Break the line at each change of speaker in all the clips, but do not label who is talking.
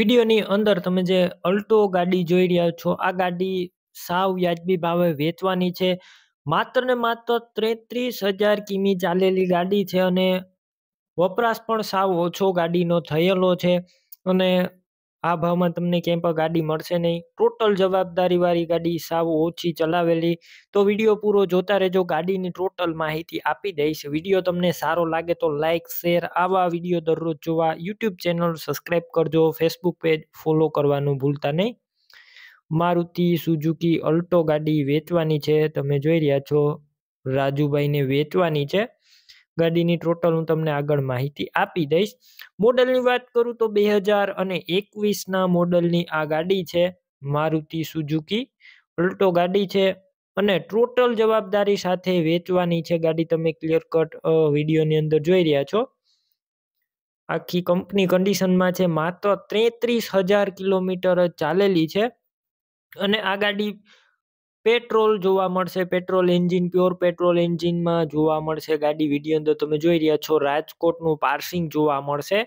વિડીયોની અંદર તમે જે અલ્ટો ગાડી જોઈ રહ્યા છો આ ગાડી સાવ વ્યાજબી ભાવે વેચવાની છે માત્ર ને માત્ર ત્રેત્રીસ હજાર કિમી ચાલેલી ગાડી છે અને વપરાશ પણ સાવ ઓછો ગાડીનો થયેલો છે અને આ ભાવમાં તમને કેમ પણ ગાડી મળશે નહીં ટોટલ જવાબદારીવાળી ગાડી સાવ ઓછી ચલાવેલી તો વિડીયો પૂરો જોતા રહેજો ગાડીની ટોટલ માહિતી આપી દઈશ વિડીયો તમને સારો લાગે તો લાઇક શેર આવા વિડીયો દરરોજ જોવા યુટ્યુબ ચેનલ સબસ્ક્રાઈબ કરજો ફેસબુક પેજ ફોલો કરવાનું ભૂલતા નહીં મારુતિ સુઝુકી અલ્ટો ગાડી વેચવાની છે તમે જોઈ રહ્યા છો રાજુભાઈને વેચવાની છે ગાડીની ટોટલ હું તમને આગળ માહિતી આપી દઈશ મોડલની વાત કરું તો બે હજાર અને એકવીસના મોડલની આ ગાડી છે મારુતિ સુઝુકી અલ્ટો ગાડી છે અને ટોટલ જવાબદારી સાથે વેચવાની છે ગાડી તમે ક્લિયર કટ વિડીયોની અંદર જોઈ રહ્યા છો આખી કંપની કન્ડિશનમાં છે માત્ર ત્રેત્રીસ હજાર કિલોમીટર ચાલેલી છે અને આ ગાડી પેટ્રોલ જોવા મળશે પેટ્રોલ એન્જિન પ્યોર પેટ્રોલ એન્જિનમાં જોવા મળશે ગાડી વિડીયો અંદર તમે જોઈ રહ્યા છો રાજકોટનું પાર્સિંગ જોવા મળશે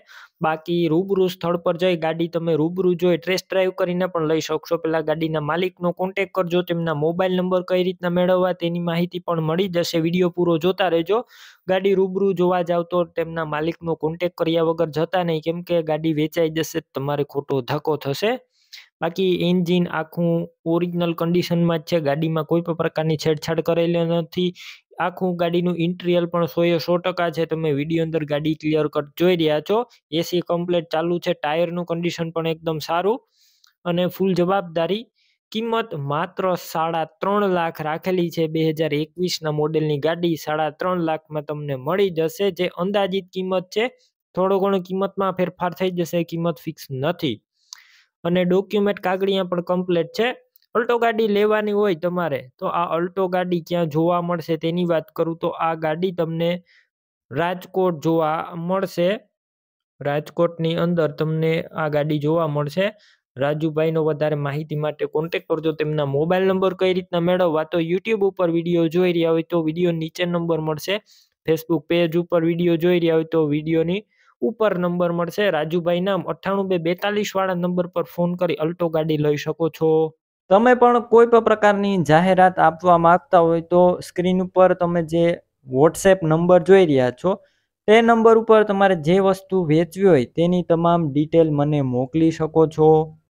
બાકી રૂબરૂ સ્થળ પર જઈ ગાડી તમે રૂબરૂ જોઈ ટેસ્ટ ડ્રાઈવ કરીને પણ લઈ શકશો પહેલાં ગાડીના માલિકનો કોન્ટેક કરજો તેમના મોબાઈલ નંબર કઈ રીતના મેળવવા તેની માહિતી પણ મળી જશે વિડીયો પૂરો જોતા રહેજો ગાડી રૂબરૂ જોવા જાવ તો તેમના માલિકનો કોન્ટેક કર્યા વગર જતા નહીં કેમ કે ગાડી વેચાઈ જશે તમારે ખોટો ધક્કો થશે બાકી એન્જિન આખું ઓરિજિનલ કન્ડિશનમાં જ છે ગાડીમાં કોઈ પણ પ્રકારની છેડછાડ કરેલી નથી આખું ગાડીનું ઇન્ટિરિયર પણ સોએ સો ટકા છે તમે વિડીયો અંદર ગાડી ક્લિયર કટ જોઈ રહ્યા છો એસી કમ્પ્લેટ ચાલુ છે ટાયરનું કન્ડિશન પણ એકદમ સારું અને ફૂલ જવાબદારી કિંમત માત્ર સાડા ત્રણ લાખ રાખેલી છે બે હજાર એકવીસના મોડેલની ગાડી સાડા ત્રણ લાખમાં તમને મળી જશે જે અંદાજિત કિંમત છે થોડો ઘણો કિંમતમાં ફેરફાર થઈ જશે કિંમત ફિક્સ નથી અને ડોક્યુમેન્ટ કાગળિયા પણ કમ્પ્લીટ છે અલ્ટો ગાડી લેવાની હોય તમારે તો આ અલ્ટો ગાડી ક્યાં જોવા મળશે તેની વાત કરું તો આ ગાડી તમને રાજકોટ જોવા મળશે રાજકોટની અંદર તમને આ ગાડી જોવા મળશે રાજુભાઈનો વધારે માહિતી માટે કોન્ટેક કરજો તેમના મોબાઈલ નંબર કઈ રીતના મેળવવા તો યુટ્યુબ ઉપર વિડીયો જોઈ રહ્યા હોય તો વિડીયો નીચે નંબર મળશે ફેસબુક પેજ ઉપર વિડીયો જોઈ રહ્યા હોય તો વિડીયોની ઉપર નંબર મળશે રાજુભાઈ નામ અઠ્ઠાણું બે બેતાલીસ વાળા નંબર પર ફોન કરી અલ્ટો ગાડી લઈ શકો છો તમે પણ કોઈ પણ પ્રકારની જાહેરાત આપવા માંગતા હોય તો સ્ક્રીન ઉપર તમે જે વોટ્સએપ નંબર જોઈ રહ્યા છો તે નંબર ઉપર તમારે જે વસ્તુ વેચવી હોય તેની તમામ ડિટેલ મને મોકલી શકો છો